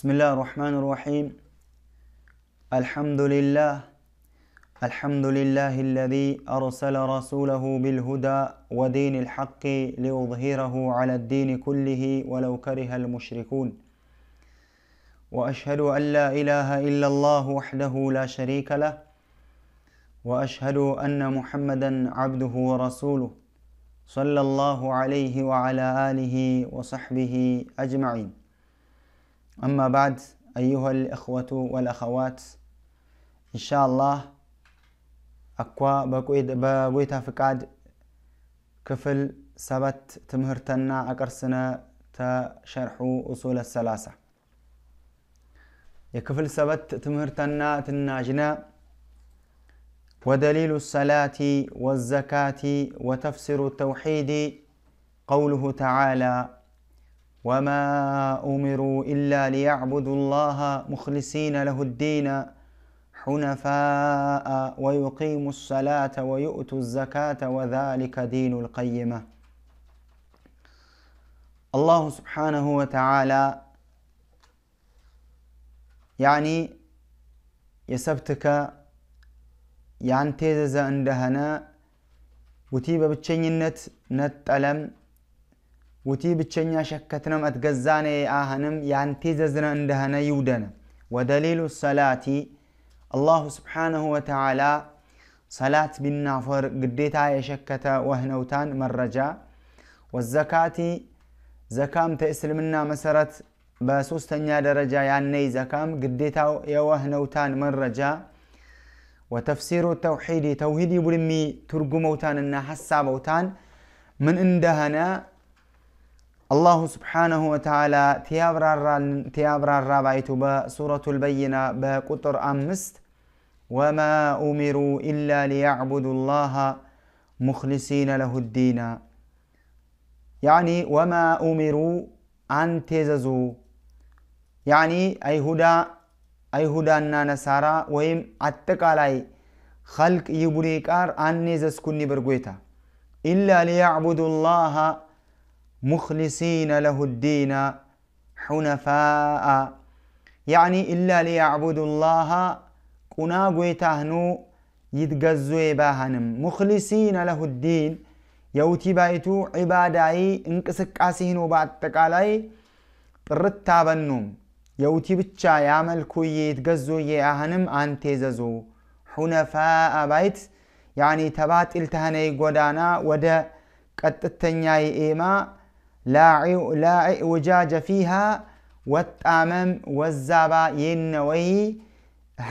بسم الله الرحمن الرحيم الحمد لله الحمد لله الذي أرسل رسوله بالهدى ودين الحق ليظهره على الدين كله ولو كره المشركون وأشهد أن لا إله إلا الله وحده لا شريك له وأشهد أن محمدا عبده ورسوله صلى الله عليه وعلى آله وصحبه أجمعين أما بعد أيها الإخوة والأخوات إن شاء الله أكوا بقويتا فكاد كفل سبت تمهرتنا أكرسنا تشرحوا أصول الثلاثة يكفل سبت تمهرتنا تناجنا ودليل الصلاة والزكاة وتفسير التوحيد قوله تعالى وما أمروا إلا ليعبدوا الله مخلصين له الدين حنفاء ويقيموا الصلاة ويؤتوا الزكاة وذلك دين القيمة الله سبحانه وتعالى يعني يسبتك يعني تيزز عندهنا وتيب نت نتألم بتشنيا شكتنا ما تجزاني آهنم تيززنا اندهنا يودنا ودليل الصلاة الله سبحانه وتعالى صلاة بالنافر قديتا يشكت وهنوتان مرجا والزكاة زكام تإسلمنا مسرت بسوستنيا درجة يعني زكام قديتا يوهنوتان مرجا وتفسير التوحيد توحيدي بلمي ترقموتان إن حسابوتان من اندهنا الله سبحانه وتعالى تيابرار تيابرا الرابعة بسورة البينة بقطر أمست وما أمروا إلا ليعبدوا الله مخلصين له الدين يعني وما أمروا أن تززوا يعني أي هدى أي هدى أن نسارا ويم أتكالاي خلق يبريكار أن نزس كني برغويتا إلا ليعبدوا الله مخلصين له الدين حنفاء يعني إلا ليعبدوا الله كنا قويتهنو يتقزوا باهنم مخلصين له الدين يوتي بايتو عباداي انكسك عسيهن بعد علي رتابا بنوم يوتي بچا يعمل كوي يتقزوا ياهنم تيززو حنفاء بايت يعني تبات التهني قدانا ودا قد التنياي إيما لا لا وجاج فيها والتامم والزابا ينوي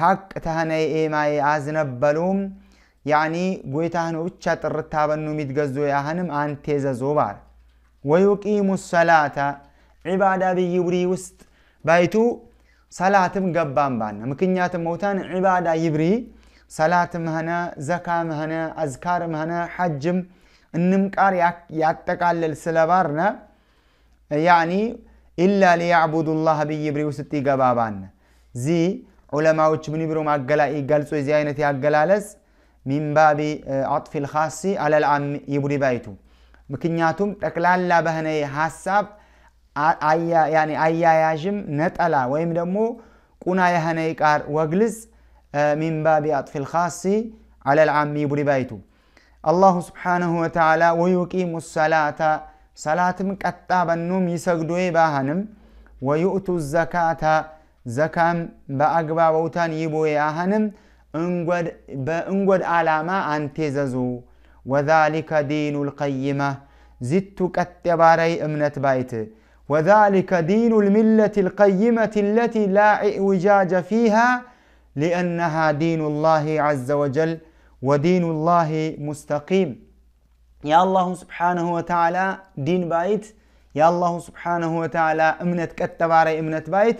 حق تهني اي ما يازنبلوم يعني قويتهن وچا ترتابنو ميدغزو يا هنم ان تيزا زوبار ويقيم الصلاه عبادة يبري وست بيتو صلاتم مقبان بان مكنيات موتان عبادة يبري صلاة مهنا زكاة مهنا أذكار مهنا حجم النمكار يعتقال للسلبارنا يعني إلا ليعبدوا الله بي يبريو ستي قبابان زي علماء من ما قلائي قلسوا زي عينة قلالس من باب آه، عطف الخاص على العام يبري بايتو مكنياتهم تقلال لا بهني حساب أيا يعني أيا ياجم نتألا ويم دمو قنا يهني قار وقلز آه، من باب عطف الخاص على العام يبري بايتو الله سبحانه وتعالى ويقيم الصلاة سلاتم كتابا نوم يسجدوا دوي ويؤتوا الزكاة زكام باقبا ووتان يبوي اهنم انقود بانقود علاما عن تززو وذلك دين القيمة زدت كتباري امنت بايت وذلك دين الملة القيمة التي لا اعوجاج فيها لأنها دين الله عز وجل ودين الله مستقيم يا الله سبحانه وتعالى دين بايت يا الله سبحانه وتعالى امنت كتباري امنت بايت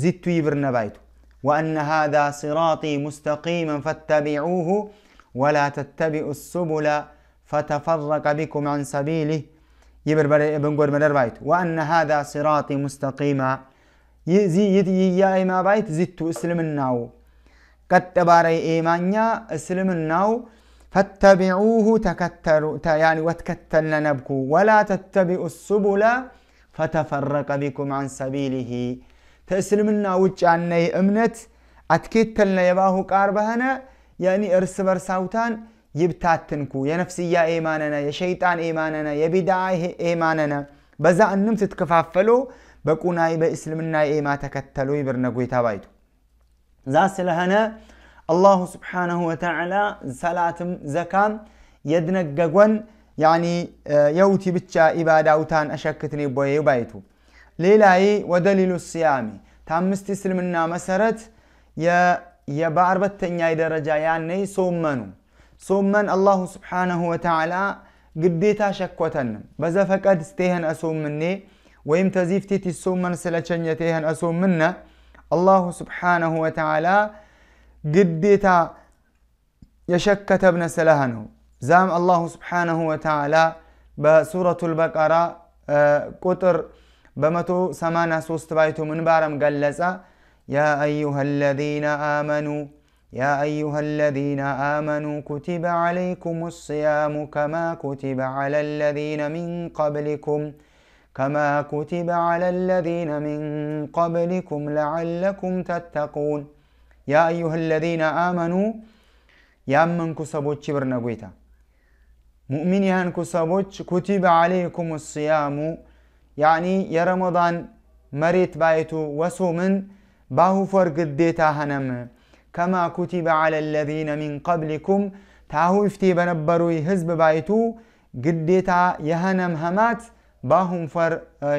زدت يبرن بايت وأن هذا صراطي مستقيما فاتبعوه ولا تتبعوا السبل فتفرق بكم عن سبيله يبر ابن قول مدر بايت وأن هذا صراطي مستقيما يزي يا إما بايت زدت اسلمناو قد إيمانيا اسلمناو ፈተቢዑሁ ወትከተልነ ነብኩ ወላ ተተቢኡ ሱቡላ ፈተፈረቀ ቢኩም አን ሰቢሊሂ ተእስልምና ውጭ ያነይ እምነት አትኬተልነ የባሁ ቃር በህነ የኒ እርስ በርሳውታን ይብታትንኩ የነፍስያ ኤማነነ የሸይጣን ኤማነነ የቢድዓ ኤማነነ በዛ እንም ትትከፋፈሎ በቁናይ በእስልምና ኤማ ተከተሉ ይብርነ ጎይታ ባይቱ እዛ ስለሆነ الله سبحانه وتعالى صلاة زكاة يدنققون يعني آه، يوتي بتشا إبادة وتان أشكتني بوي بايتو ليلاي ودليل الصيام تامستي سلمنا مسرت يا يا بعربتين يا درجة يعني صومنو صومن الله سبحانه وتعالى قديتا شكوتن ግዴታ ሸኮተንም በዘፈቀድ ስቴህን አሶምኔ ወይም ተዚፍቲት يتيهن ስለቸኘቴህን منا الله سبحانه وتعالى قديتا يشكت ابن سلهنه زام الله سبحانه وتعالى بسورة البقرة قطر بمتو سمانا سوستبايتو من بارم قلسا يا أيها الذين آمنوا يا أيها الذين آمنوا كتب عليكم الصيام كما كتب على الذين من قبلكم كما كتب على الذين من قبلكم لعلكم تتقون يا أيها الذين آمنوا يا من يامن كسبوچ قويتا مؤمني هن كسبوچ كتب عليكم الصيام يعني يا رمضان مريت بايتو وسو باهو فر قديتا هنم كما كتب على الذين من قبلكم تاهو افتي بنبرو هزب بايتو قديتا يهنم همات باهم فر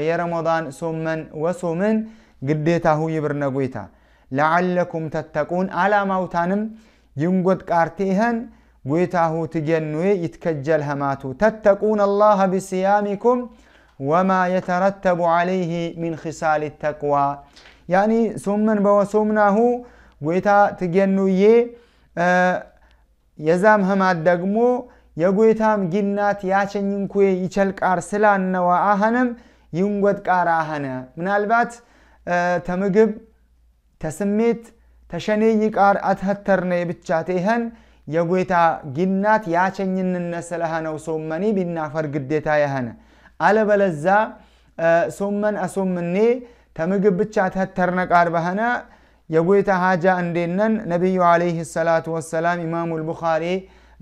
يا رمضان سومن وسومن قديتا هو قويتا لعلكم تتقون على موتانم ينقد كارتيهن ويتاهو تجنوي يتكجل هماتو تتقون الله بصيامكم وما يترتب عليه من خصال التقوى يعني سمن بوسمناه ويتا تجنوي آه يزام همات دقمو የጎይታም ጊናት ያቸኝንኩ ይቸልቃር ስላነዋ አህንም ይንጎት ቃር አህነ ምናልባት ተምግብ ተስሜት ተሸኔይ ቃር አትኸተርነ ብቻቴኸን የጎይታ ጊናት ያቸኝንነት ስለኸነው ሶመኒ ቢናፈር ግዴታ የኸነ አለበለዛ ሶመን አሶምኔ ተምግብ ብቻ ተተርነ ቃር በኸነ የጎይታ ሀጃ እንዴነን ነቢዩ አለይህ ሰላቱ ወሰላም ኢማሙ ልቡኻሪ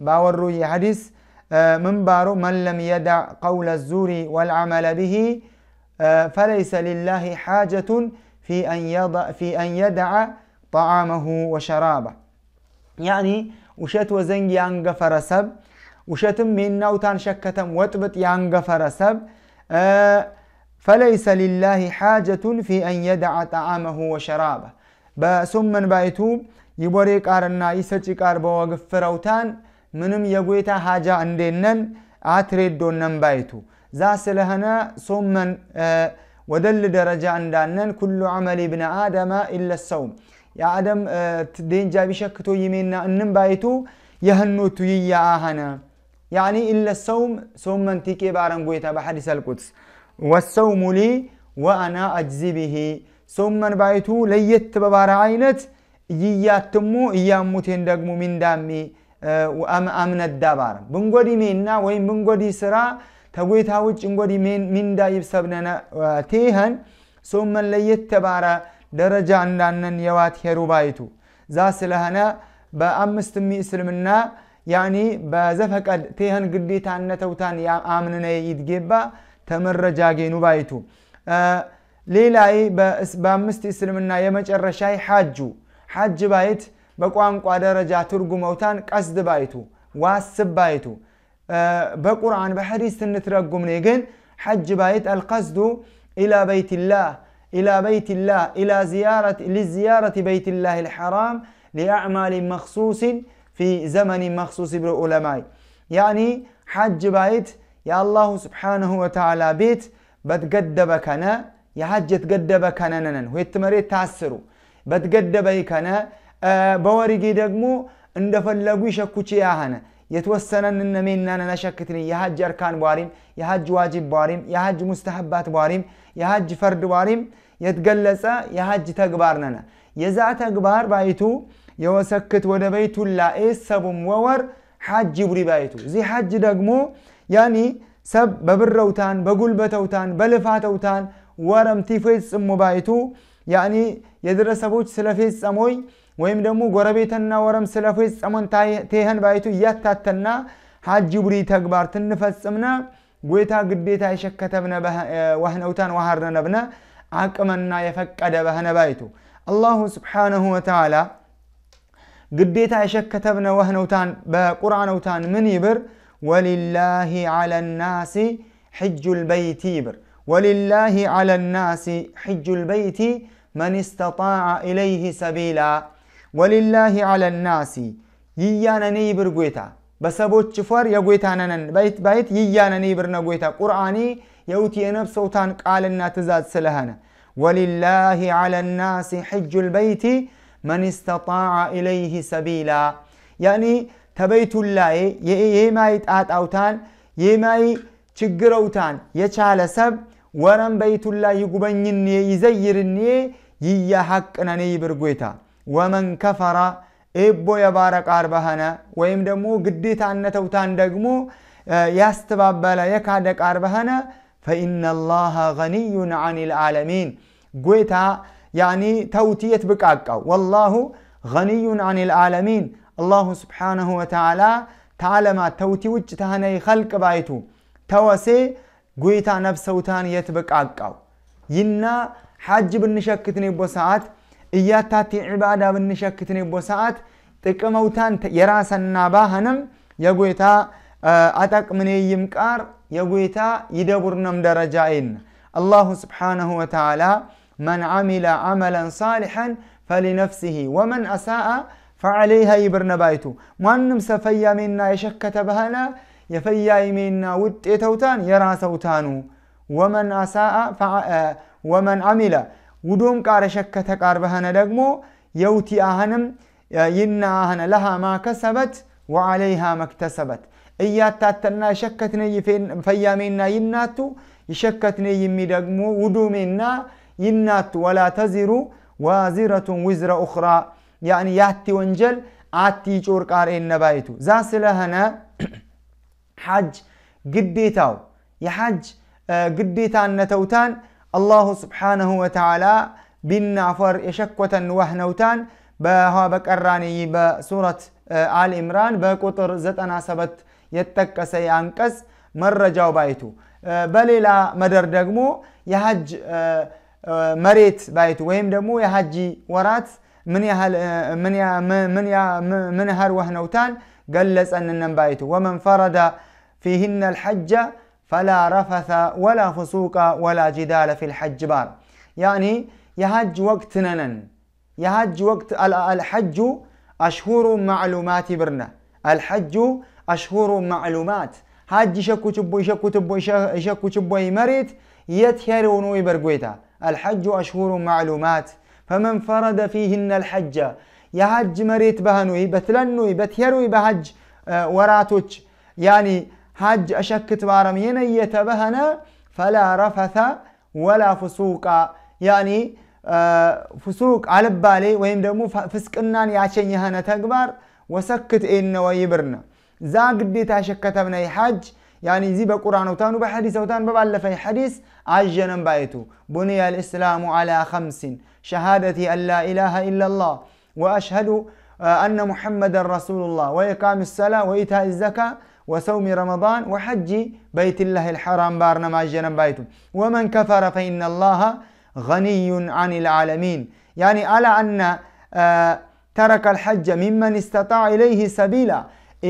ባወሩ የሐዲስ ምንባሮ መን ለም የዳዕ ቀውለ ዙሪ ወልዓመለ ብሂ ፈለይሰ ሊላሂ ሓጀቱን في أن يضع في أن يدع طعامه وشرابه يعني وشات وزنج يانغ فرسب وشات من نوتان شكتم وطبط يانغ فرسب آه، فليس لله حاجة في أن يدع طعامه وشرابه بسم من بايتوب يبوريك أرنا يسجيك أربا وغفروتان منم يغويتا حاجة عندنا أتريد دونن بايتو ذا سلهنا سم من آه، ወደል ደረጃ እንዳነን ኩሉ ዐመል ብነ አደመ ኢለ ሰውም የአደም ዴንጃ ቢሸክቶ ይሜና እንም ባይቱ የህኖቱ ይያአኸነ ያኒ ኢለ ሰውም ሶም መንቲቄ ባረንጎይታ በሐዲስ አልቁድስ ወሰውሙ ሊ ወአና አጅዚ ብሂ ሶም መን ባይቱ ለየት በባረ አይነት እይያትሙ እያሙቴን ደግሞ ሚንዳሚ አምነዳ ባረ ብንጎዲ ሜና ወይም ብንጎዲ ስራ ተጎይታ ውጭ እንጎዲ ሚንዳ ይብሰብነነ ቴህን ሶመን ለየት ተባረ ደረጃ እንዳነን የዋት ሄሩባይቱ ዛ ስለሆነ በአምስት ሚ እስልምና ያኒ በዘፈቀድ ቴህን ግዴታ እነተውታን አምንነ ይድጌባ ተመረጃ ጌኑ ባይቱ ሌላይ በአምስት እስልምና የመጨረሻይ ሓጁ ሓጅ ባይት በቋንቋ ደረጃ ትርጉመውታን ቀስድ ባይቱ ዋስብ ባይቱ بقرآن بحديث نترقم نيقن حج بايت القصد إلى بيت الله إلى بيت الله إلى زيارة لزيارة بيت الله الحرام لأعمال مخصوص في زمن مخصوص بالعلماء يعني حج بايت يا الله سبحانه وتعالى بيت بتقدبك أنا يا حج تقدبك أنا ننن ويتمريت تعسرو بتقدبك أنا أه بوري قدقمو اندفل كوتشي كوشي የተወሰነን እነሜናን ነሸክትኒ የሀጅ አርካን ቧሪም የሀጅ ዋጅብ ቧሪም የሀጅ ሙስተሐባት ቧሪም የሀጅ ፈርድ ቧሪም የተገለጸ የሀጅ ተግባር ነነ የዛ ተግባር ባይቱ የወሰክት ወደ በይቱላ ኤሰቡም ወወር ሐጅ ቡሪ ባይቱ እዚ ሐጅ ደግሞ ያኒ ሰብ በብረውታን በጉልበተውታን በልፋተውታን ወረምቲ ፌጽሙ ባይቱ ያኒ የድረሰቦች ስለ ፌጸሞይ ويم دمو غربيتنا ورم سلافيس امون تيهن بايتو ياتاتنا حاجي بري تقبار تنفس امنا ويتا قديتا يشكتبنا بها وحنوتان وحرنا نبنا عكمنا يفكد بهنا بايتو الله سبحانه وتعالى قديتا يشكتبنا وحنوتان بقرآن وتان من يبر ولله على الناس حج البيت يبر ولله على الناس حج البيت من استطاع إليه سبيلا ولله على الناس ييانا نيبر غويتا بسابو تشفر يا غويتانا بيت بيت ييانا نيبرنا غويتا قراني يوتي انا بصوتان قالنا تزاد سلهانا ولله على الناس حج البيت من استطاع اليه سبيلا يعني تبيت الله يمايت ات اوتان يماي تشجروتان يا شالا سب ورم بيت الله يقبنيني يزيرني يا حق انا نيبر غويتا ومن كفر إبو يبارك أربهنا ويم دمو قديت عنا توتان دقمو يستباب بلا يكادك أربهنا فإن الله غني عن العالمين قويتا يعني توتية بكاكا والله غني عن العالمين الله سبحانه وتعالى تعالى ما توتي وجتهنا يخلق بايتو توسي قويتا نفسه وتان يتبك أكاو ينا حاج بنشكتني بساعات إياتاتي عبادة ونشكتني بوساعت تكموتان يراسا ناباهنم يقويتا أتاك من يمكار يقويتا يدبرنم درجائن الله سبحانه وتعالى من عمل عملا صالحا فلنفسه ومن أساء فعليها يبرن بايتو مانم سفيا منا يشكت بهنا يفيا منا ودئتوتان يراسوتانو ومن أساء فع... ومن عمل ውዶም ቃረ ሸከተ ቃር በሃነ ደግሞ የውቲ አህንም ይና አህነ ለሃ ማከሰበት ወዓለይሃ መክተሰበት እያታተና ሸከትነ ፈያሜና ይናቱ ይሸከትነ ይሚ ደግሞ ውዱሜና ይናቱ ወላ ተዚሩ ዋዚረቱን ውዝረ ኡኽራ ያኒ ያቲ ወንጀል አቲ ጮር ቃር ነባይቱ ዛ ስለሆነ ሓጅ ግዴታው የሓጅ ግዴታ ነተውታን الله سبحانه وتعالى بالنافر يشكوة وهنوتان بها بكراني بسورة آه، آل إمران بكتر زتنا سبت سيانكس يتكس ينقص መረጃው ባይቱ በሌላ መደር ደግሞ የሀጅ من ባይቱ آه، من ደግሞ من ወራት من ያህል وهنوتان قلس أن ባይቱ ومن فرد فيهن الحجة فلا رفث ولا فسوق ولا جدال في الحج بار يعني يهج وقت ننن يهج وقت الحج أشهر معلومات برنا الحج أشهر معلومات حج شكو تبو شكو تبو شكو تبو مريت يتهر ونوي برقويتا الحج أشهر معلومات فمن فرد فيهن الحج يهج مريت بهنوي بثلنوي بثيروي بهج آه، وراتوش يعني حج أشكت بارم يتبهنا فلا رفث ولا فسوق يعني آه، فسوق على بالي وين دمو فسقنان يعشين يهنا تكبر وسكت إن ويبرنا ذا قديت أشكتبنا حج يعني زي بقرآن وتانو بحديث وتان في حديث عجنا بايتو بني الإسلام على خمس شهادة أن لا إله إلا الله وأشهد آه، أن محمدا رسول الله وإقام الصلاة وإيتاء الزكاة وصوم رمضان وحج بيت الله الحرام بارنا ما ومن كفر فإن الله غني عن العالمين يعني على أن آه، ترك الحج ممن استطاع إليه سبيلا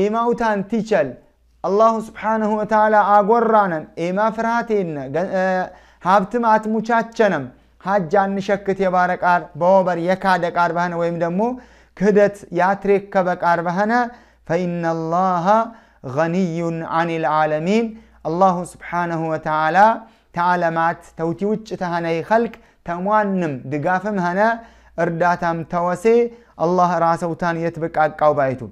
إما أوتان تيشل الله سبحانه وتعالى أقرانا إما فراتين آه، هابتم حج عن نشكت يبارك آر بوبر يكادك آر بهنا ويمدمو كدت ياتريك كبك آر بهنا فإن الله غني عن العالمين الله سبحانه وتعالى تعالى مات توتيوش تهنا خلق تموانم دقافم هنا ارداتم توسي الله راسه وتان يتبك عقاو بايتو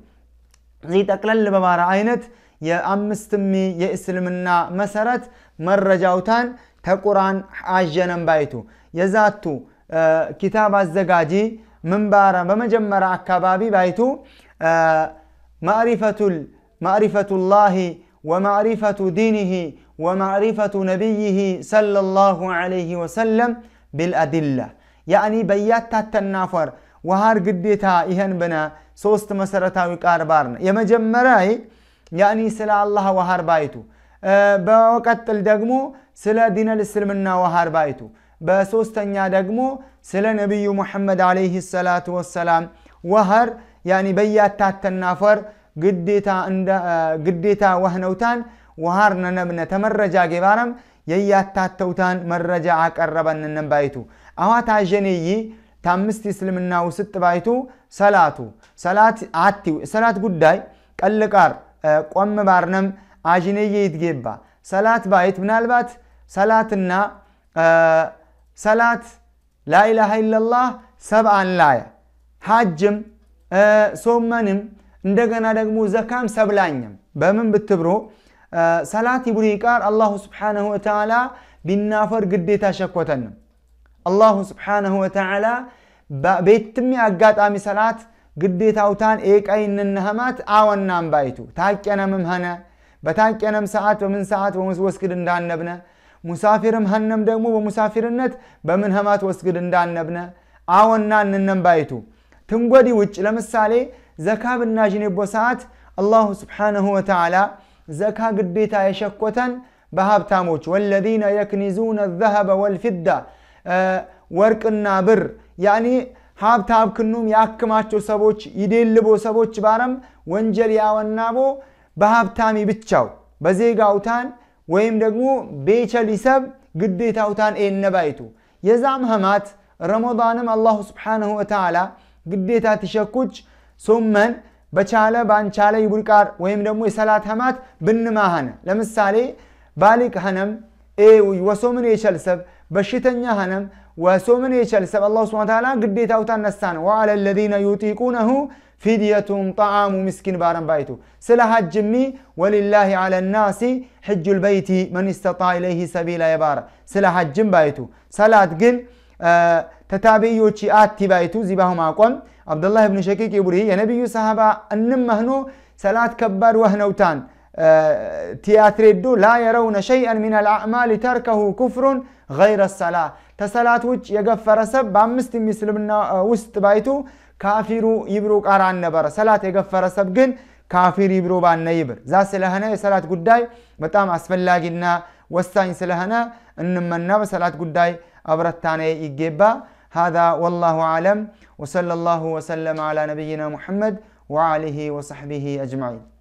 زي تقلل لبمار عينت يا أمستمي يا إسلمنا مسارات مرة جاوتان تقران عجنا بايتو يزاتو آه كتاب الزقاجي منبارا بمجمرا كبابي بايتو آه معرفة معرفة الله ومعرفة دينه ومعرفة نبيه صلى الله عليه وسلم بالأدلة يعني بيات النافر وهار قديتا إهن بنا سوست مسرتا وقار بارنا يما جمراي يعني سلا الله وهار بايتو أه بوقتل دقمو سلا دين الإسلامنا وهار بايتو سلا نبي محمد عليه الصلاة والسلام وهر يعني بيات ያኒ النافر ግዴታ ወህነውታን ውሃር ነነብነ ተመረጃ ጌባረም የያታተውታን መረጃ አቀረበንነን ባይቱ አዋታ ጀኔይ ታምስት እስልምና ውስጥ ባይቱ ሰላቱ ሰላት አቲ ሰላት ጉዳይ ቀልቃር ቆም ባርነም አጅኔየ ይትጌባ ሰላት ባይት ምናልባት ሰላትና ሰላት ላኢላሃ ኢላላህ ሰብአን ላያ ሓጅም ሶመንም እንደገና ደግሞ ዘካም ሰብላኝም በምን ብትብሮ ሰላት ይቡሪ ቃር አላሁ ስብሓነሁ ወተዓላ ቢናፈር ግዴታ ሸኮተንም አላሁ ስብሓነሁ ወተዓላ ቤትም አጋጣሚ ሰላት ግዴታውታን ኤቀይንና ህማት አወናም ባይቱ ታቄነምም ሀነ በታቄነም ሰዓት በምን ሰዓት ወስግድ እንዳነብነ ሙሳፊርም ሀነም ደግሞ በሙሳፊርነት በምን ህማት ወስግድ እንዳነብነ አወና እንነም ባይቱ ትንጎዲ ውጭ ለምሳሌ ዘካ ብናጅኔቦ ሰዓት አላሁ ስብሓንሁ ወተዓላ ዘካ ግዴታ የሸኮተን በሀብታሞች ወለዚነ የክኒዙነ ዘሀበ ወልፊዳ ወርቅና ብር ያኒ ሀብት አብክኑም ያክማቸው ሰቦች ይደልቦ ሰቦች ባረም ወንጀል ያወናቦ በሀብታሚ ብቻው በዜጋውታን ወይም ደግሞ ቤቸሊ ቤቸሊሰብ ግዴታውታን ኤነባይቱ የዛም ህማት ረመዳንም አላሁ ስብሓንሁ ወተዓላ ግዴታ ትሸኩች سمن بچاله بانچاله يبركار وهم دمو يسلا تهمات بنماهن لمسالي بالك هنم اي وسومن يشل سب بشتن يهنم وسومن يشل سب الله سبحانه وتعالى قد يتوتى النسان وعلى الذين يطيقونه فدية طعام مسكين بارم بيته سلا جمي ولله على الناس حج البيت من استطاع اليه سبيلا يبار سلا جم بيته صلاة قل آه تتابعي وشي آتي بيته زي بهم عبد الله بن شكيك يبري يا نبي صحابة أنم هنو سلاة كبار وهنوتان أه تياتريدو لا يرون شيئا من الأعمال تركه كفر غير الصلاة تسلاة وجه يقفر سب بامست مسلمنا آه، وسط بايتو ካፊሩ ይብሩ ቃር አልነበረ ሰላት የገፈረ ሰብ ግን ካፊር ይብሩ ባነ ይብር صلاة قداي متام ጉዳይ በጣም አስፈላጊና ወሳኝ ስለሆነ النبي صلاة قداي أبرتاني ይገባ هذا والله أعلم وصلى الله وسلم على نبينا محمد وعليه وصحبه أجمعين